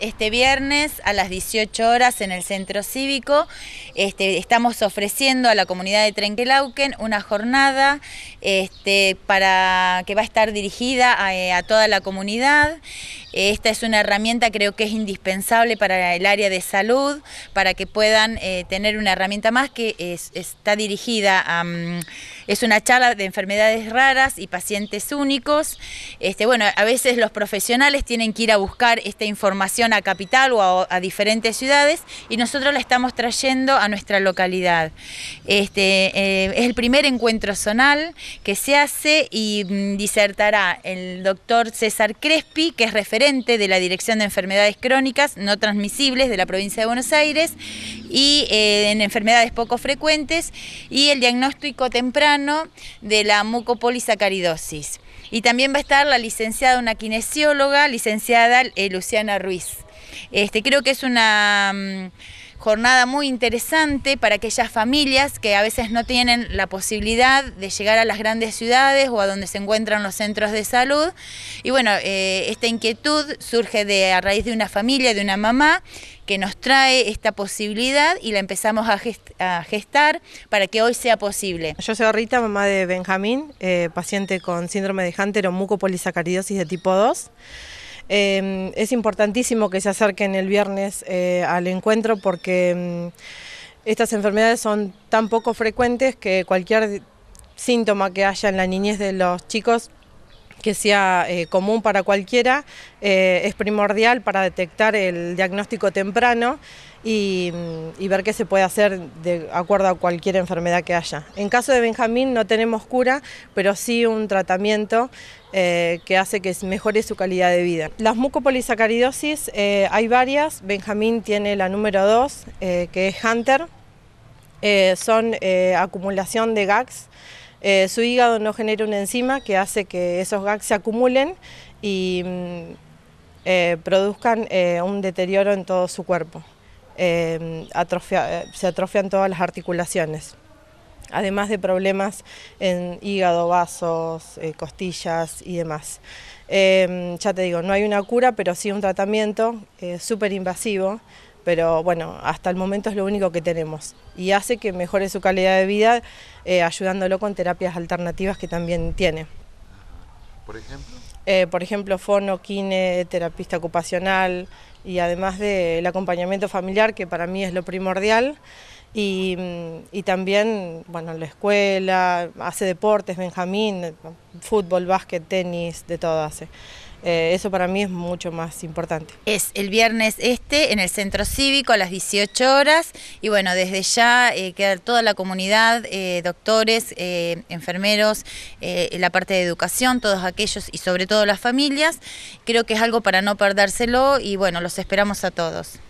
este viernes a las 18 horas en el Centro Cívico. Este, estamos ofreciendo a la comunidad de Trenquelauquen una jornada este, para, que va a estar dirigida a eh, toda la comunidad. Esta es una herramienta creo que es indispensable para el área de salud, para que puedan eh, tener una herramienta más que está dirigida a... Mm, es una charla de enfermedades raras y pacientes únicos. Este, bueno, a veces los profesionales tienen que ir a buscar esta información a Capital o a, diferentes ciudades y nosotros la estamos trayendo a nuestra localidad. Este, eh, es el primer encuentro zonal que se hace y mm, disertará el doctor César Crespi, que es referente de la Dirección de Enfermedades Crónicas No Transmisibles de la provincia de Buenos Aires y eh, en enfermedades poco frecuentes y el diagnóstico temprano de la mucopolisacaridosis. Y también va a estar la licenciada, una kinesióloga, licenciada eh, Luciana Ruiz. Este, creo que es una... Mm, jornada muy interesante para aquellas familias que a veces no tienen la posibilidad de llegar a las grandes ciudades o a donde se encuentran los centros de salud. Y bueno, eh, esta inquietud surge a raíz de una familia, de una mamá, que nos trae esta posibilidad y la empezamos a, gestar para que hoy sea posible. Yo soy Rita, mamá de Benjamín, eh, paciente con síndrome de Hunter o mucopolisacaridosis de tipo 2. Em, es importantísimo que se acerquen el viernes eh, al encuentro porque em, estas enfermedades son tan poco frecuentes que cualquier síntoma que haya en la niñez de los chicos que sea eh, común para cualquiera, eh, es primordial para detectar el diagnóstico temprano mm, y, ver qué se puede hacer de acuerdo a cualquier enfermedad que haya. En caso de Benjamín no tenemos cura, pero sí un tratamiento eh, que hace que mejore su calidad de vida. Las mucopolisacaridosis hay varias, Benjamín tiene la número 2, que es Hunter, son acumulación de GAGs, eh, su hígado no genera una enzima que hace que esos gags se acumulen y mm, eh, produzcan eh, un deterioro en todo su cuerpo. se atrofian todas las articulaciones, además de problemas en hígado, vasos, costillas y demás. ya te digo, no hay una cura, pero sí un tratamiento súper invasivo pero bueno, hasta el momento es lo único que tenemos y hace que mejore su calidad de vida eh, ayudándolo con terapias alternativas que también tiene. ¿Por ejemplo? Eh, por ejemplo, fono, kine, terapista ocupacional y además del acompañamiento familiar, que para mí es lo primordial. Y, mm, y, también, bueno, la escuela, hace deportes, Benjamín, fútbol, básquet, tenis, de todo hace. Eh, eso para mí es mucho más importante. Es el viernes este en el Centro Cívico a las 18 horas y bueno, desde ya eh, queda toda la comunidad, eh, doctores, enfermeros, la parte de educación, todos aquellos y sobre todo las familias. Creo que es algo para no perdérselo y bueno, los esperamos a todos.